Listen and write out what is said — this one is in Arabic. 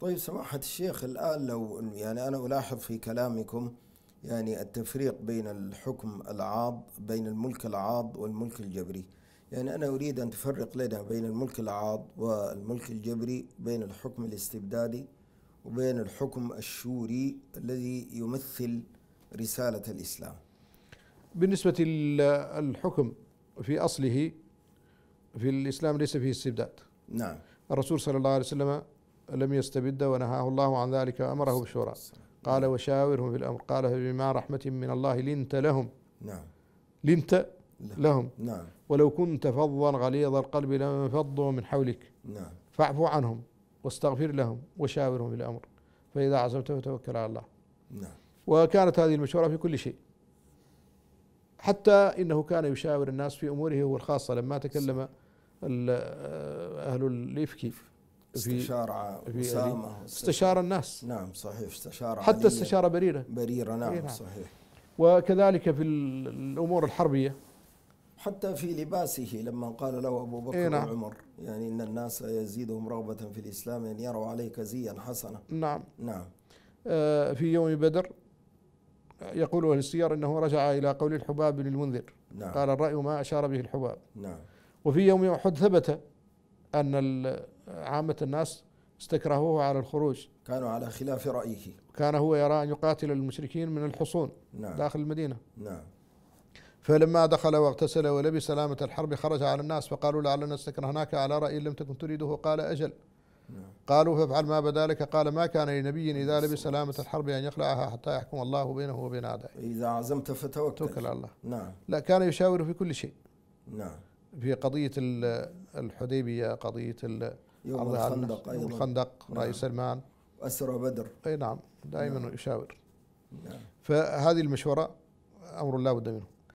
طيب سماحة الشيخ الآن لو يعني أنا ألاحظ في كلامكم يعني التفريق بين الحكم العاض بين الملك العاض والملك الجبري يعني أنا أريد أن تفرق لنا بين الملك العاض والملك الجبري بين الحكم الاستبدادي وبين الحكم الشوري الذي يمثل رسالة الإسلام بالنسبة للحكم في أصله في الإسلام ليس فيه استبداد نعم الرسول صلى الله عليه وسلم لم يستبد ونهاه الله عن ذلك وأمره بالشورى قال وشاورهم في الأمر قال فبما رحمة من الله لنت لهم نعم لنت لهم نعم ولو كنت فظا غليظ القلب لما انفضوا من حولك نعم فاعف عنهم واستغفر لهم وشاورهم في الأمر فإذا عزمت فتوكل على الله نعم وكانت هذه المشورة في كل شيء حتى إنه كان يشاور الناس في أموره هو الخاصة لما تكلم أهل الإفك استشار أسامة استشار الناس نعم صحيح استشار حتى استشار بريرة بريرة نعم, إيه، نعم صحيح وكذلك في الأمور الحربية حتى في لباسه لما قال له أبو بكر إيه نعم. وعمر يعني إن الناس يزيدهم رغبة في الإسلام أن يروا عليك زيا حسنا نعم نعم آه، في يوم بدر يقول أهل السير أنه رجع إلى قول الحباب للمنذر نعم. قال الرأي ما أشار به الحباب نعم وفي يوم أحد ثبت أن عامة الناس استكرهوه على الخروج كانوا على خلاف رأيه كان هو يرى أن يقاتل المشركين من الحصون نعم. داخل المدينة نعم فلما دخل واغتسل ولبس سلامة الحرب خرج على الناس فقالوا لعلنا استكرهناك على رأي لم تكن تريده قال أجل نعم. قالوا فافعل ما بدالك قال ما كان لنبي إذا لبس سلامة الحرب أن يخلعها حتى يحكم الله بينه وبين أعدائه إذا عزمت فتوكل توكل على الله نعم لا كان يشاور في كل شيء نعم في قضية الحديبية قضية يوم الخندق يوم أيضا. الخندق نعم. رأي سلمان وأسرى بدر أي نعم دائما نعم. يشاور نعم. فهذه المشورة أمر لا بد منه نعم.